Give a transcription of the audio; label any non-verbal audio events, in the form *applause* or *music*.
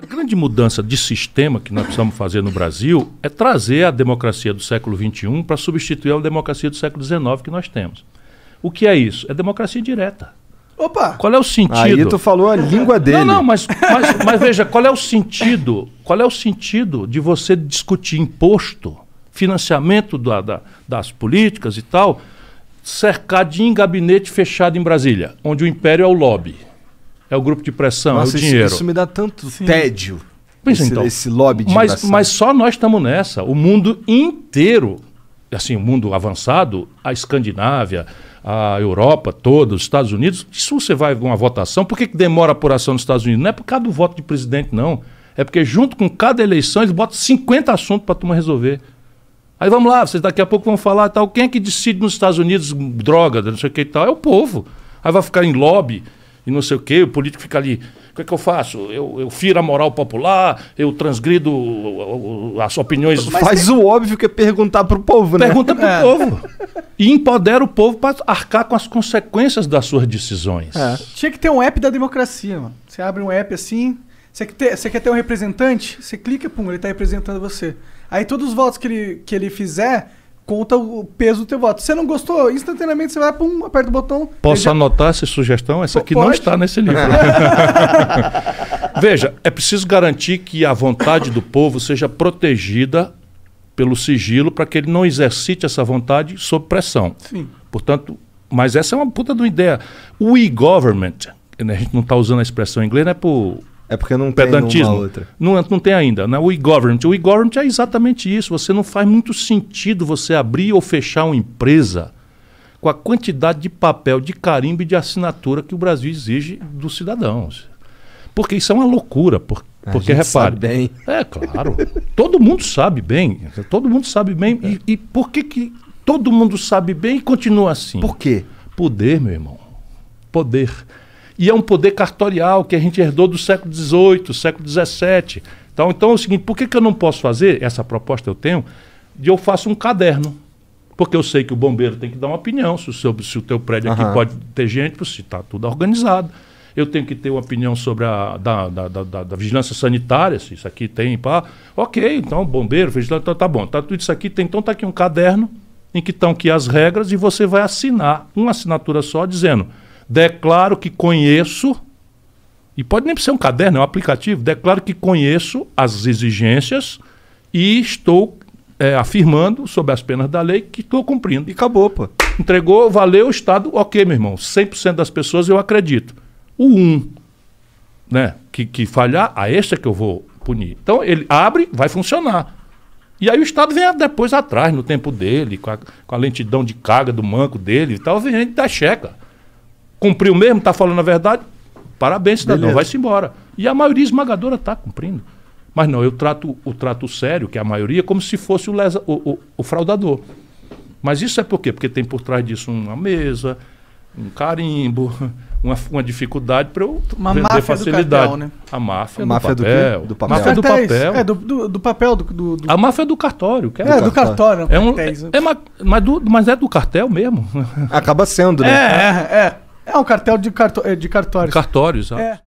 A grande mudança de sistema que nós precisamos fazer no Brasil é trazer a democracia do século XXI para substituir a democracia do século XIX que nós temos. O que é isso? É democracia direta. Opa! Qual é o sentido? Aí tu falou a língua dele. Não, não, mas, mas, mas veja, qual é o sentido? Qual é o sentido de você discutir imposto, financiamento da, da, das políticas e tal, cercadinho em gabinete fechado em Brasília, onde o império é o lobby? é o grupo de pressão, Nossa, é o dinheiro. Isso me dá tanto Sim. tédio. Pensa esse, então. Esse lobby de mas, mas só nós estamos nessa. O mundo inteiro, assim, o mundo avançado, a Escandinávia, a Europa toda, os Estados Unidos, se você vai com uma votação, por que, que demora a apuração nos Estados Unidos? Não é por causa do voto de presidente, não. É porque junto com cada eleição eles botam 50 assuntos para a turma resolver. Aí vamos lá, vocês daqui a pouco vão falar tal. Quem é que decide nos Estados Unidos droga, não sei o que e tal? É o povo. Aí vai ficar em lobby e não sei o quê, o político fica ali. O que é que eu faço? Eu, eu firo a moral popular, eu transgrido as opiniões. Mas Faz o óbvio que é perguntar para o povo, né? Pergunta para o é. povo. E empodera o povo para arcar com as consequências das suas decisões. É. Tinha que ter um app da democracia, mano. Você abre um app assim, você quer ter, você quer ter um representante, você clica, pum, ele está representando você. Aí todos os votos que ele, que ele fizer, conta o peso do teu voto. Se você não gostou, instantaneamente você vai, pum, aperta o botão. Posso já... anotar essa sugestão? Essa aqui Pode. não está nesse livro. *laughs* Veja, é preciso garantir que a vontade do povo seja protegida pelo sigilo para que ele não exercite essa vontade sob pressão. Sim. Portanto, mas essa é uma puta de uma ideia. O e-government, né, a gente não está usando a expressão em inglês, é por é porque não pedantismo. tem outra. Não, é, não tem ainda. Né? O e-government. O e-government é exatamente isso. Você não faz muito sentido você abrir ou fechar uma empresa com a quantidade de papel, de carimbo e de assinatura que o Brasil exige dos cidadãos. Porque isso é uma loucura. Por, porque repare. Sabe bem. É claro. todo mundo sabe bem. Todo mundo sabe bem. É. E, e por que, que todo mundo sabe bem e continua assim? Por quê? Poder, meu irmão. Poder. E é um poder cartorial que a gente herdou do século XVIII, século XVII. Então, então é o seguinte, por que, que eu não posso fazer, essa proposta eu tenho, de eu faço um caderno? Porque eu sei que o bombeiro tem que dar uma opinião se o, seu, se o teu prédio uhum. aqui pode ter gente, se está tudo organizado. Eu tenho que ter uma opinião sobre a da, da, da, da vigilância sanitária, se isso aqui tem, pá. Ok, então bombeiro, vigilância, tá, então tá bom. Tá tudo isso aqui, tem, então tá aqui um caderno em que estão aqui as regras e você vai assinar uma assinatura só dizendo Declaro que conheço, e pode nem ser um caderno, é um aplicativo, declaro que conheço as exigências e estou é, afirmando, sob as penas da lei, que estou cumprindo. E acabou, pô. Entregou, valeu o Estado, ok, meu irmão. 100% das pessoas eu acredito. O um, né, que, que falhar, a este é que eu vou punir. Então ele abre, vai funcionar. E aí o Estado vem depois atrás, no tempo dele, com a, com a lentidão de carga do manco dele e tal, vem gente da checa cumpriu mesmo, está falando a verdade, parabéns, cidadão, vai-se embora. E a maioria esmagadora está cumprindo. Mas não, eu trato o trato sério, que é a maioria, como se fosse o, lesa, o, o, o fraudador. Mas isso é por quê? Porque tem por trás disso uma mesa, um carimbo, *laughs* uma, uma dificuldade para eu uma vender facilidade. Cartão, né? A máfia, a máfia do, papel. Do, do papel. Máfia do papel. É, do, do, do papel do, do, A máfia do cartório. Que é, é do cartório. É, um, né? é, é, mas, do, mas é do cartel mesmo. Acaba sendo, né? É, É, é. É um cartel de, carto... Eh, de cartórios. Cartórios, ah. é.